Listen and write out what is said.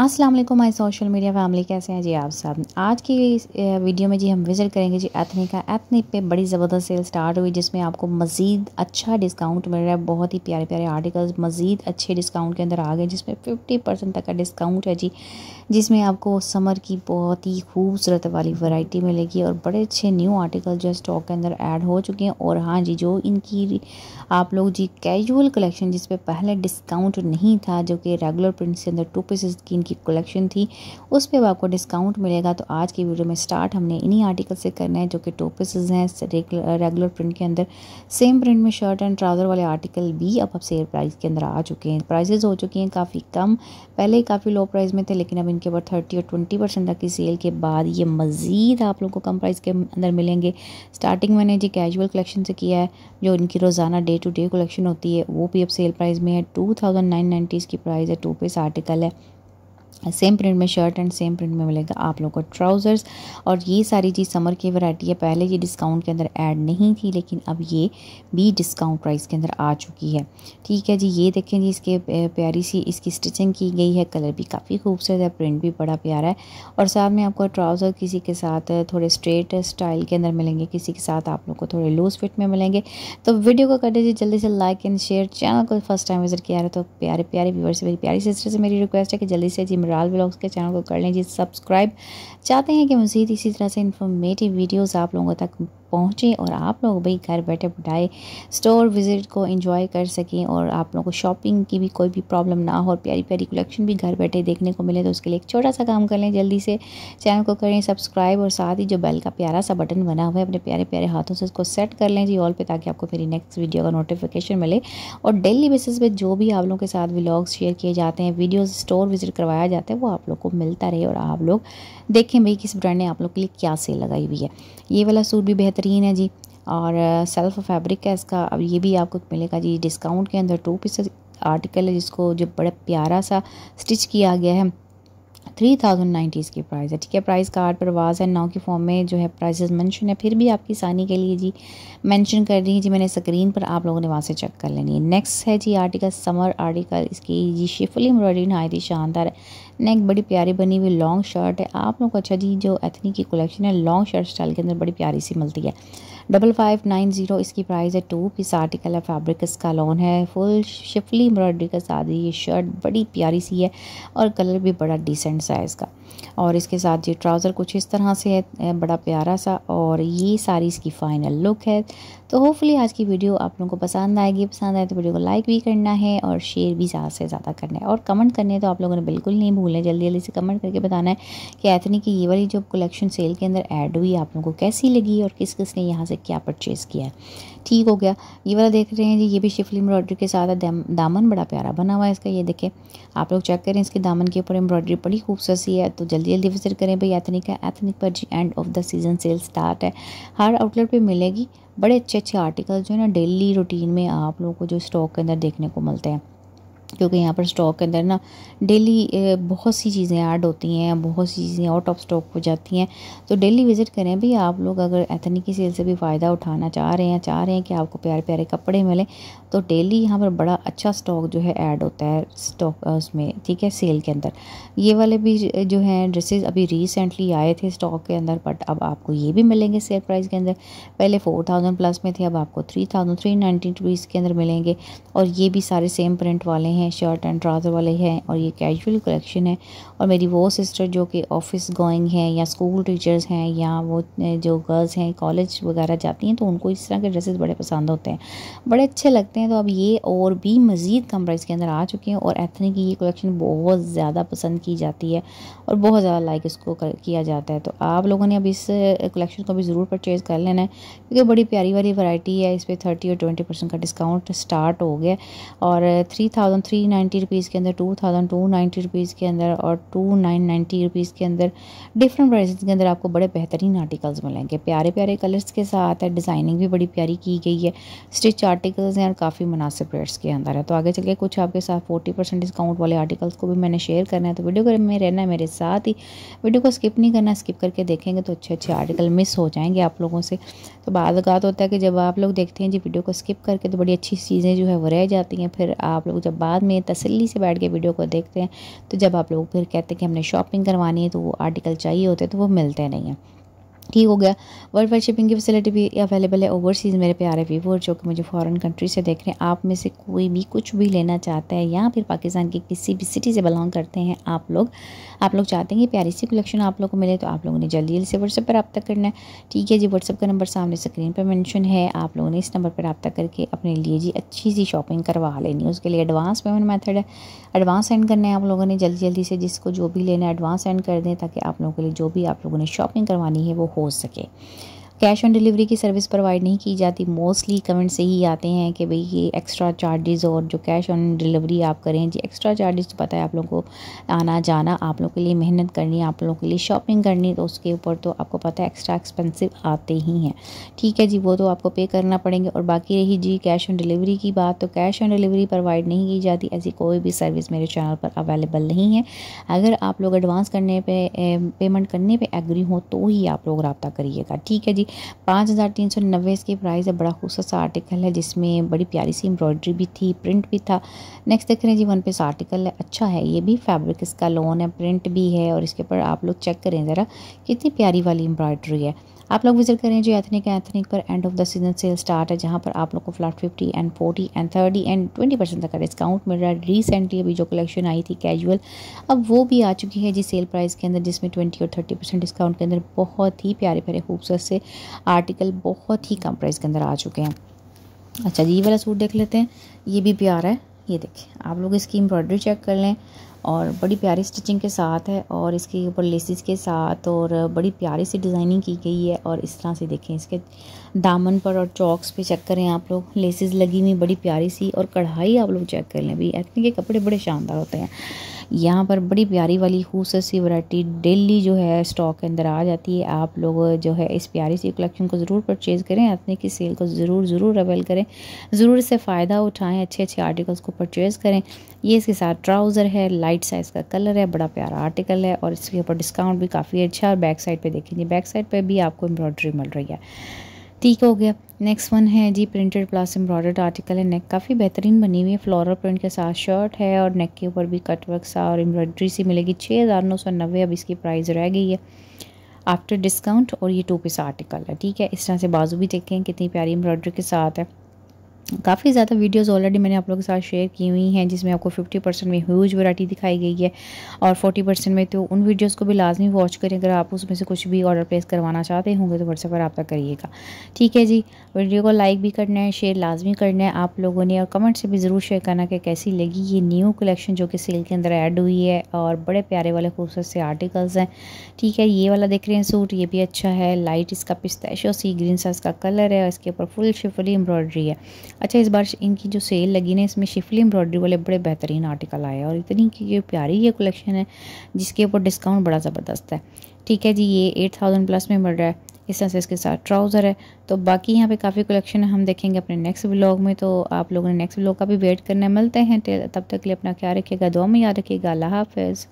अस्सलाम वालेकुम my social media family कैसे हैं जी आप सब आज की वीडियो में जी हम विज़िट करेंगे जी एथनिका का एथनी पे बड़ी ज़बरदस्त सेल स्टार्ट हुई जिसमें आपको मज़ीद अच्छा डिस्काउंट मिल रहा है बहुत ही प्यारे प्यारे आर्टिकल्स मज़ीद अच्छे डिस्काउंट के अंदर आ गए जिसमें फिफ्टी परसेंट तक का डिस्काउंट है जी जिसमें आपको समर की बहुत ही खूबसूरत वाली वैरायटी मिलेगी और बड़े अच्छे न्यू आर्टिकल जो स्टॉक के अंदर ऐड हो चुके हैं और हाँ जी जो इनकी आप लोग जी कैजुअल कलेक्शन जिस पहले डिस्काउंट नहीं था जो कि रेगुलर प्रिंट्स के अंदर टू पीसेस की इनकी कलेक्शन थी उस पर आपको डिस्काउंट मिलेगा तो आज की वीडियो में स्टार्ट हमने इन्हीं आर्टिकल से करना है जो कि टोपसेज हैं रेगुलर प्रिंट के अंदर सेम प्रिंट में शर्ट एंड ट्राउज़र वाले आर्टिकल भी अब अब सेल प्राइस के अंदर आ चुके हैं प्राइजेज़ हो चुकी हैं काफ़ी कम पहले ही काफ़ी लो प्राइस में थे लेकिन अब इनके ऊपर थर्टी और ट्वेंटी परसेंट तक की सेल के बाद ये मज़ीद आप लोगों को कम प्राइस के अंदर मिलेंगे स्टार्टिंग मैंने जी कैजुअल कलेक्शन से किया है जो इनकी रोज़ाना डे टू डे कलेक्शन होती है वो भी अब सेल प्राइस में है टू थाउजेंड नाइन नाइन्टीज़ की प्राइस है टू पेस आर्टिकल है सेम प्रिंट में शर्ट एंड सेम प्रिंट में मिलेगा आप लोगों को ट्राउज़र्स और ये सारी चीज़ समर की वैरायटी है पहले ये डिस्काउंट के अंदर ऐड नहीं थी लेकिन अब ये भी डिस्काउंट प्राइस के अंदर आ चुकी है ठीक है जी ये देखें जी इसके प्यारी सी इसकी स्टिचिंग की गई है कलर भी काफ़ी खूबसूरत है प्रिंट भी बड़ा प्यारा है और साथ में आपको ट्राउज़र किसी के साथ थोड़े स्ट्रेट स्टाइल के अंदर मिलेंगे किसी के साथ आप लोग को थोड़े लूज फिट में मिलेंगे तो वीडियो को कर दीजिए जल्दी से लाइक एंड शेयर चैनल को फर्स्ट टाइम विजिट किया है तो प्यारे प्यारे व्यूवर से मेरी प्यारी सिस्टर से मेरी रिक्वेस्ट है कि जल्दी से जी राल ब्लॉग्स के चैनल को कर लें जी सब्सक्राइब चाहते हैं कि मज़ीद इसी तरह से इन्फॉर्मेटिव वीडियोज़ आप लोगों तक पहुँचें और आप लोग भी घर बैठे बैठाए स्टोर विज़िट को इंजॉय कर सकें और आप लोगों को शॉपिंग की भी कोई भी प्रॉब्लम ना हो और प्यारी प्यारी कलेक्शन भी घर बैठे देखने को मिले तो उसके लिए एक छोटा सा काम कर लें जल्दी से चैनल को करें सब्सक्राइब और साथ ही जो बेल का प्यारा सा बटन बना हुआ है अपने प्यारे प्यारे हाथों से उसको सेट कर लें जी ऑल पर ताकि आपको मेरी नेक्स्ट वीडियो का नोटिफिकेशन मिले और डेली बेसिस पर जो भी आप लोगों के साथ व्लॉग्स शेयर किए जाते हैं वीडियोज स्टोर विजिट करवाया जाता है वो आप लोग को मिलता रहे और आप लोग देखें भाई किस ब्रांड ने आप लोग के लिए क्या सेल लगाई हुई है ये वाला सूट भी बेहतर बेहतरीन है जी और सेल्फ फैब्रिक है इसका अब ये भी आपको मिलेगा जी डिस्काउंट के अंदर टू पीस आर्टिकल है जिसको जो बड़ा प्यारा सा स्टिच किया गया है थ्री थाउजेंड नाइन्टीज़ की प्राइस है ठीक है प्राइस कार्ड पर वाज है नाव के फॉर्म में जो है प्राइसेस मेंशन है फिर भी आपकी आसानी के लिए जी मेंशन कर रही है जी मैंने स्क्रीन पर आप लोगों ने वहाँ से चेक कर लेनी है नेक्स्ट है जी आर्टिकल समर आर्टिकल इसकी जी शिफली एम्ब्रॉयडरी नहायत ही शानदार है नेक बड़ी प्यारी बनी हुई लॉन्ग शर्ट है आप लोग को अच्छा जी जो एथनी की कलेक्शन है लॉन्ग शर्ट स्टाइल के अंदर बड़ी प्यारी सी मिलती है डबल फाइव नाइन ज़ीरो इसकी प्राइस है टू पीस आर्टिकल है फैब्रिक इसका लॉन है फुल शिफली एम्ब्रॉयडरी का साथ ये शर्ट बड़ी प्यारी सी है और कलर भी बड़ा डिसेंट सा है इसका और इसके साथ ये ट्राउज़र कुछ इस तरह से है बड़ा प्यारा सा और ये सारी इसकी फ़ाइनल लुक है तो होपफुली आज की वीडियो आप लोगों को पसंद आएगी पसंद आए तो वीडियो को लाइक भी करना है और शेयर भी ज़्यादा से ज़्यादा करना है और कमेंट करने तो आप लोगों ने बिल्कुल नहीं भूलना जल्दी जल्दी से कमेंट करके बताना है कि एथनी की ये वाली जो कलेक्शन सेल के अंदर ऐड हुई आप लोगों को कैसी लगी और किस किस ने यहाँ से क्या परचेज़ किया है ठीक हो गया ये वाला देख रहे हैं जी ये भी शिफली एम्ब्रॉयडरी के साथ दामन बड़ा प्यारा बना हुआ है इसका ये देखें आप लोग चेक करें इसके दामन के ऊपर एम्ब्रॉयडरी बड़ी खूबसूरत है तो तो जल्दी जल्दी विजिट करें भाई एथनिक है एथनिक पर जी end of the season sale start है हर आउटलेट पे मिलेगी बड़े अच्छे अच्छे आर्टिकल जो है ना डेली रूटीन में आप लोगों को जो स्टॉक के अंदर देखने को मिलते हैं क्योंकि यहाँ पर स्टॉक के अंदर ना डेली बहुत सी चीज़ें ऐड होती हैं बहुत सी चीज़ें आउट ऑफ स्टॉक हो जाती हैं तो डेली विज़िट करें भी आप लोग अगर एथनी की सेल से भी फ़ायदा उठाना चाह रहे हैं चाह रहे हैं कि आपको प्यारे प्यारे कपड़े मिलें तो डेली यहाँ पर बड़ा अच्छा स्टॉक जो है ऐड होता है स्टॉक उसमें ठीक है सेल के अंदर ये वाले भी जो हैं ड्रेसेज अभी रिसेंटली आए थे स्टॉक के अंदर बट अब आपको ये भी मिलेंगे सेल प्राइस के अंदर पहले फोर थाउजेंड प्लस में थे अब आपको three thousand three ninety rupees के अंदर मिलेंगे और ये भी सारे सेम प्रिंट वाले हैं हैं शर्ट एंड ट्राउज़र वाले हैं और ये कैजुअल कलेक्शन है और मेरी वो सिस्टर जो कि ऑफिस गोइंग हैं या स्कूल टीचर्स हैं या वो जो गर्ल्स हैं कॉलेज वगैरह जाती हैं तो उनको इस तरह के ड्रेसेस बड़े पसंद होते हैं बड़े अच्छे लगते हैं तो अब ये और भी मज़ीद कम प्राइस के अंदर आ चुके हैं और एथनी की ये कलेक्शन बहुत ज़्यादा पसंद की जाती है और बहुत ज़्यादा लाइक इसको किया जाता है तो आप लोगों ने अब इस कलेक्शन को भी ज़रूर परचेज़ कर लेना है क्योंकि बड़ी प्यारी वाली वैरायटी है इस पर थर्टी और ट्वेंटी परसेंट का डिस्काउंट स्टार्ट हो गया और three thousand three ninety rupees के अंदर two thousand two ninety rupees के अंदर और टू नाइन नाइन्टी रुपीज़ के अंदर डिफरेंट प्राइस के अंदर आपको बड़े बेहतरीन आर्टिकल्स मिलेंगे प्यारे प्यारे कलर्स के साथ है डिज़ाइनिंग भी बड़ी प्यारी की गई है स्टिच आर्टिकल्स हैं और काफ़ी मुनासिब रेट्स के अंदर है तो आगे चल के कुछ आपके साथ फोर्टी परसेंट डिस्काउंट वाले आर्टिकल्स को भी मैंने शेयर करना है तो वीडियो में रहना है मेरे साथ ही वीडियो को स्किप नहीं करना स्किप करके देखेंगे तो अच्छे अच्छे आर्टिकल मिस हो जाएंगे आप लोगों से तो बाद होता है कि जब आप लोग देखते हैं जी वीडियो को स्किप करके तो बड़ी अच्छी चीज़ें जो है वो रह जाती हैं फिर आप लोग जब बात बाद में तसल्ली से बैठ के वीडियो को देखते हैं तो जब आप लोग फिर कहते हैं कि हमने शॉपिंग करवानी है तो वो आर्टिकल चाहिए होते तो वो मिलते नहीं हैं ठीक हो गया वर्ल्ड वाइड शिपिंग की फैसिलिटी भी अवेलेबल है ओवरसीज़ मेरे प्यारे व्यूवर जो कि मुझे फॉरेन कंट्री से देख रहे हैं आप में से कोई भी कुछ भी लेना चाहता है या फिर पाकिस्तान की किसी भी सिटी से बिलोंग करते हैं आप लोग आप लोग चाहते हैं कि प्यारी सी कलेक्शन आप लोग को मिले तो आप लोगों ने जल्दी जल्दी से व्हाट्सअप पर रब्ता करना है ठीक है जी व्हाट्सअप का नंबर सामने स्क्रीन पर मैंशन है आप लोगों ने इस नंबर पर रब्ता करके अपने लिए जी अच्छी सी शॉपिंग करवा लेनी है उसके लिए एडवांस पेमेंट मैथड है एडवांस सेंड करना है आप लोगों ने जल्दी जल्दी से जिसको जो भी लेना है एडवांस सेंड कर दें ताकि आप लोगों के लिए जो भी आप लोगों ने शॉपिंग करवानी है वो हो पहुंच सके कैश ऑन डिलीवरी की सर्विस प्रोवाइड नहीं की जाती मोस्टली कमेंट से ही आते हैं कि भाई ये एक्स्ट्रा चार्जेस और जो कैश ऑन डिलीवरी आप करें जी एक्स्ट्रा चार्जेस तो पता है आप लोगों को आना जाना आप लोगों के लिए मेहनत करनी आप लोगों के लिए शॉपिंग करनी तो उसके ऊपर तो आपको पता है एक्स्ट्रा एक्सपेंसिव आते ही हैं ठीक है जी वो तो आपको पे करना पड़ेंगे और बाकी रही जी कैश ऑन डिलीवरी की बात तो कैश ऑन डिलीवरी प्रोवाइड नहीं की जाती ऐसी कोई भी सर्विस मेरे चैनल पर अवेलेबल नहीं है अगर आप लोग एडवांस करने पर पेमेंट करने पर एग्री हो तो ही आप लोग रबता करिएगा ठीक है जी पाँच हज़ार तीन सौ नब्बे इसकी प्राइस है बड़ा खूबसूरत सा आर्टिकल है जिसमें बड़ी प्यारी सी एम्ब्रॉयडरी भी थी प्रिंट भी था नेक्स्ट देख रहे हैं जी वन पे आर्टिकल है अच्छा है ये भी फैब्रिक इसका लोन है प्रिंट भी है और इसके ऊपर आप लोग चेक करें ज़रा कितनी प्यारी वाली एम्ब्रॉयडरी है आप लोग विजिट करें जो एथनिक एथनिक पर end of the season sale start है जहाँ पर आप लोग को flat fifty and 40 and thirty and twenty percent तक का डिस्काउंट मिल रहा है रिसेंटली अभी जो कलेक्शन आई थी कैजुअल अब वो भी आ चुकी है जी सेल प्राइस के अंदर जिसमें ट्वेंटी और थर्टी परसेंट डिस्काउंट के अंदर बहुत ही प्यारे प्यारे खूबसूरत से आर्टिकल बहुत ही कम प्राइस के अंदर आ चुके हैं अच्छा जी ये वाला सूट देख लेते हैं ये भी प्यारा है ये देखें आप लोग इसकी एम्ब्रॉयडरी चेक कर लें और बड़ी प्यारी स्टिचिंग के साथ है और इसके ऊपर लेसिस के साथ और बड़ी प्यारी सी डिज़ाइनिंग की गई है और इस तरह से देखें इसके दामन पर और चौकस पे चेक करें आप लोग लेसिस लगी हुई बड़ी प्यारी सी और कढ़ाई आप लोग चेक कर लें भाई एक्ने के कपड़े बड़े शानदार होते हैं यहाँ पर बड़ी प्यारी वाली खूबसूरत सी वरायटी डेली जो है स्टॉक के अंदर आ जाती है आप लोग जो है इस प्यारी सी कलेक्शन को ज़रूर परचेज़ करें अपने की सेल को ज़रूर ज़रूर अवेल करें ज़रूर इससे फ़ायदा उठाएँ अच्छे अच्छे आर्टिकल्स को परचेज़ करें ये इसके साथ ट्राउज़र है लाइट लाइट साइज का कलर है बड़ा प्यारा आर्टिकल है और इसके ऊपर डिस्काउंट भी काफ़ी अच्छा और बैक साइड पे देखेंगे बैक साइड पे भी आपको एम्ब्रॉयडरी मिल रही है ठीक हो गया नेक्स्ट वन है जी प्रिंटेड प्लस एम्ब्रॉयडर्ड आर्टिकल है नेक काफ़ी बेहतरीन बनी हुई है फ्लोरल प्रिंट के साथ शर्ट है और नेक के ऊपर भी कटवर्क सा और एम्ब्रॉयडरी सी मिलेगी छः हज़ार नौ सौ नब्बे अब इसकी प्राइस रह गई है आफ्टर डिस्काउंट और ये टू पीस आर्टिकल है ठीक है इस तरह से बाजू भी देखें कितनी प्यारी एम्ब्रॉयडरी के साथ है काफ़ी ज़्यादा वीडियोस ऑलरेडी मैंने आप लोगों के साथ शेयर की हुई हैं जिसमें आपको 50 परसेंट में ह्यूज वैरायटी दिखाई गई है और 40 परसेंट में तो उन वीडियोस को भी लाजमी वॉच करें अगर आप उसमें से कुछ भी ऑर्डर प्लेस करवाना चाहते होंगे तो व्हाट्सएप पर रबा करिएगा ठीक है जी वीडियो को लाइक भी करना है शेयर लाजमी करना है आप लोगों ने और कमेंट से भी ज़रूर शेयर करना कि कैसी लगी ये न्यू कलेक्शन जो कि सेल के अंदर ऐड हुई है और बड़े प्यारे वाले खूबसूरत से आर्टिकल्स हैं ठीक है ये वाला देख रहे हैं सूट ये भी अच्छा है लाइट इसका पिस्तैशो सी ग्रीन सा इसका कलर है और इसके ऊपर फुल शिफली एम्ब्रॉयडरी है अच्छा इस बार इनकी जो सेल लगी ना इसमें शिफली एम्ब्रॉयडरी वाले बड़े बेहतरीन आर्टिकल आए और इतनी कि ये प्यारी ये कलेक्शन है जिसके ऊपर डिस्काउंट बड़ा ज़बरदस्त है ठीक है जी ये एट थाउजेंड प्लस में मिल रहा है इस तरह से इसके साथ ट्राउज़र है तो बाकी यहाँ पे काफ़ी कलेक्शन है हम देखेंगे अपने नेक्स्ट व्लॉग में तो आप लोगों ने नेक्स्ट व्लॉग का भी वेट करने मिलते हैं तब तक के लिए अपना क्या रखिएगा दुआ में याद रखिएगा अल्लाह हाफिज़